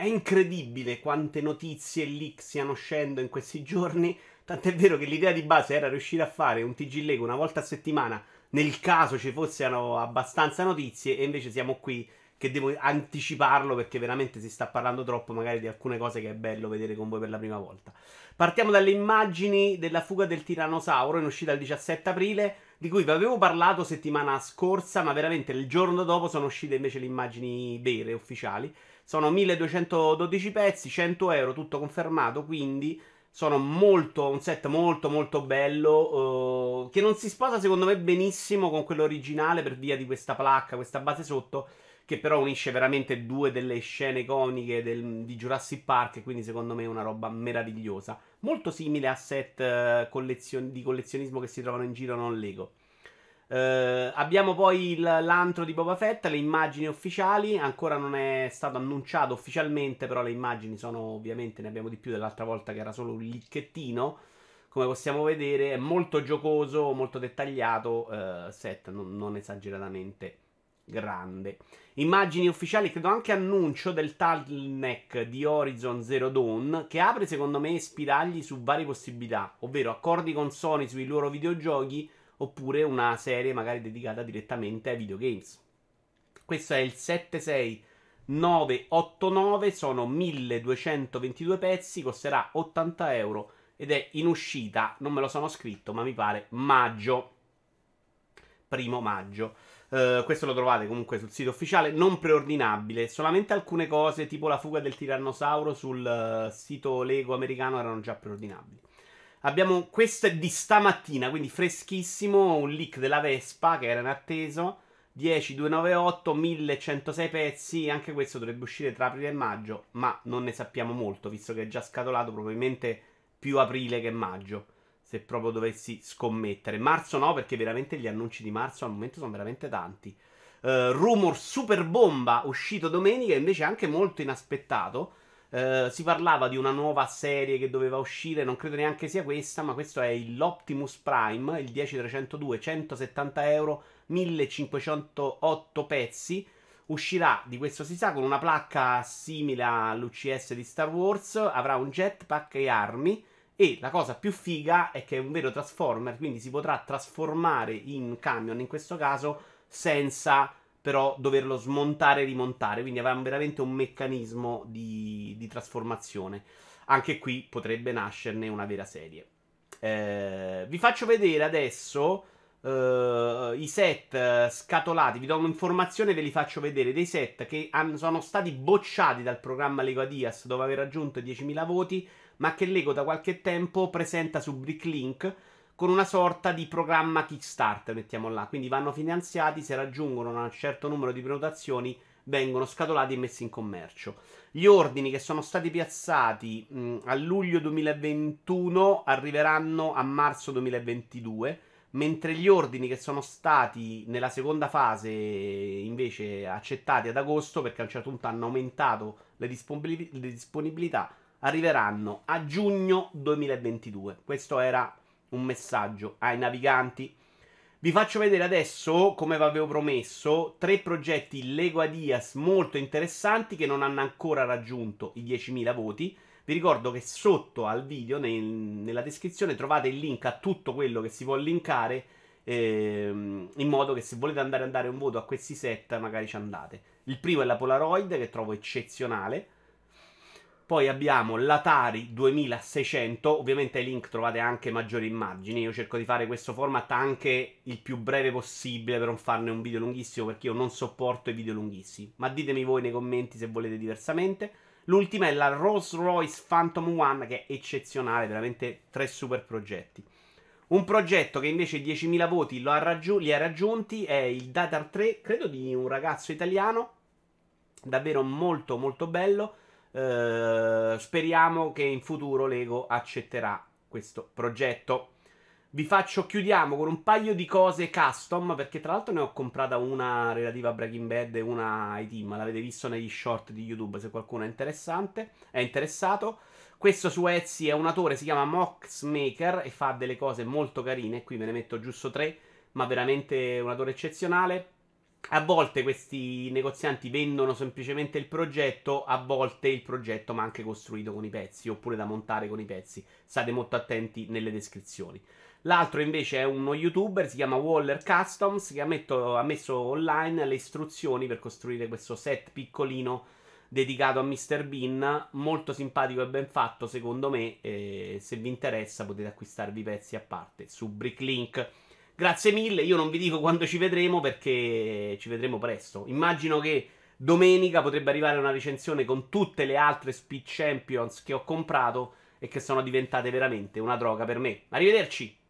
È incredibile quante notizie e leak stiano uscendo in questi giorni. Tant'è vero che l'idea di base era riuscire a fare un TG Lego una volta a settimana nel caso ci fossero abbastanza notizie e invece siamo qui che devo anticiparlo perché veramente si sta parlando troppo magari di alcune cose che è bello vedere con voi per la prima volta. Partiamo dalle immagini della fuga del tiranosauro in uscita il 17 aprile di cui vi avevo parlato settimana scorsa, ma veramente il giorno dopo sono uscite invece le immagini vere, ufficiali. Sono 1212 pezzi, 100 euro, tutto confermato, quindi sono molto, un set molto molto bello, uh, che non si sposa secondo me benissimo con quello originale per via di questa placca, questa base sotto, che però unisce veramente due delle scene iconiche del, di Jurassic Park, quindi secondo me è una roba meravigliosa. Molto simile a set eh, collezion- di collezionismo che si trovano in giro non Lego. Uh, abbiamo poi il, l'antro di Boba Fett, le immagini ufficiali, ancora non è stato annunciato ufficialmente, però le immagini sono ovviamente, ne abbiamo di più dell'altra volta che era solo un licchettino, come possiamo vedere è molto giocoso, molto dettagliato, uh, set non, non esageratamente grande. Immagini ufficiali, credo anche annuncio del Talneck di Horizon Zero Dawn, che apre secondo me spiragli su varie possibilità, ovvero accordi con Sony sui loro videogiochi oppure una serie magari dedicata direttamente ai videogames. Questo è il 76989, sono 1222 pezzi, costerà 80 euro ed è in uscita, non me lo sono scritto, ma mi pare maggio, primo maggio. Eh, questo lo trovate comunque sul sito ufficiale, non preordinabile, solamente alcune cose tipo la fuga del tirannosauro sul uh, sito Lego americano erano già preordinabili. Abbiamo questo di stamattina, quindi freschissimo, un leak della Vespa che era in atteso, 10, 298, 1106 pezzi, anche questo dovrebbe uscire tra aprile e maggio, ma non ne sappiamo molto, visto che è già scatolato probabilmente più aprile che maggio se proprio dovessi scommettere. Marzo no, perché veramente gli annunci di marzo al momento sono veramente tanti. Uh, rumor super bomba uscito domenica, invece anche molto inaspettato. Uh, si parlava di una nuova serie che doveva uscire, non credo neanche sia questa, ma questo è l'Optimus Prime, il 10302, 170 euro, 1508 pezzi. Uscirà, di questo si sa, con una placca simile all'UCS di Star Wars, avrà un jetpack e armi e la cosa più figa è che è un vero Transformer, quindi si potrà trasformare in camion in questo caso senza però doverlo smontare e rimontare, quindi avrà veramente un meccanismo di, di, trasformazione. Anche qui potrebbe nascerne una vera serie. Eh, vi faccio vedere adesso Uh, i set eh, scatolati. Vi do un'informazione ve li faccio vedere. Dei set che han, sono stati bocciati dal programma Lego Adias dopo aver raggiunto 10.000 voti, ma che Lego da qualche tempo presenta su Bricklink con una sorta di programma kickstart, mettiamo là. Quindi vanno finanziati, se raggiungono un certo numero di prenotazioni vengono scatolati e messi in commercio. Gli ordini che sono stati piazzati mh, a luglio 2021 arriveranno a marzo 2022 mentre gli ordini che sono stati nella seconda fase invece accettati ad agosto, perché a un certo punto hanno aumentato le, disponibil- le disponibilità, arriveranno a giugno 2022. Questo era un messaggio ai naviganti. Vi faccio vedere adesso, come vi avevo promesso, tre progetti Lego Adias molto interessanti che non hanno ancora raggiunto i 10.000 voti, vi ricordo che sotto al video, nel, nella descrizione, trovate il link a tutto quello che si può linkare. Ehm, in modo che se volete andare a dare un voto a questi set, magari ci andate. Il primo è la Polaroid, che trovo eccezionale. Poi abbiamo l'Atari 2600, ovviamente ai link trovate anche maggiori immagini, io cerco di fare questo format anche il più breve possibile per non farne un video lunghissimo perché io non sopporto i video lunghissimi, ma ditemi voi nei commenti se volete diversamente. L'ultima è la Rolls Royce Phantom One, che è eccezionale, veramente tre super progetti. Un progetto che invece 10.000 voti ha raggiun- li ha raggiunti è il Datar 3, credo di un ragazzo italiano, davvero molto molto bello. Eh, speriamo che in futuro Lego accetterà questo progetto. Vi faccio, chiudiamo con un paio di cose custom, perché tra l'altro ne ho comprata una relativa a Breaking Bad e una ai team, l'avete visto negli short di YouTube se qualcuno è, interessante, è interessato. Questo su Etsy è un autore, si chiama Mox Maker e fa delle cose molto carine, qui ve ne metto giusto tre, ma veramente un autore eccezionale a volte questi negozianti vendono semplicemente il progetto, a volte il progetto ma anche costruito con i pezzi oppure da montare con i pezzi. State molto attenti nelle descrizioni. L'altro invece è uno youtuber, si chiama Waller Customs, che ha, metto, ha messo online le istruzioni per costruire questo set piccolino dedicato a Mr. Bean, molto simpatico e ben fatto secondo me. Eh, se vi interessa potete acquistarvi i pezzi a parte su Bricklink. Grazie mille, io non vi dico quando ci vedremo perché ci vedremo presto. Immagino che domenica potrebbe arrivare una recensione con tutte le altre Speed Champions che ho comprato e che sono diventate veramente una droga per me. Arrivederci!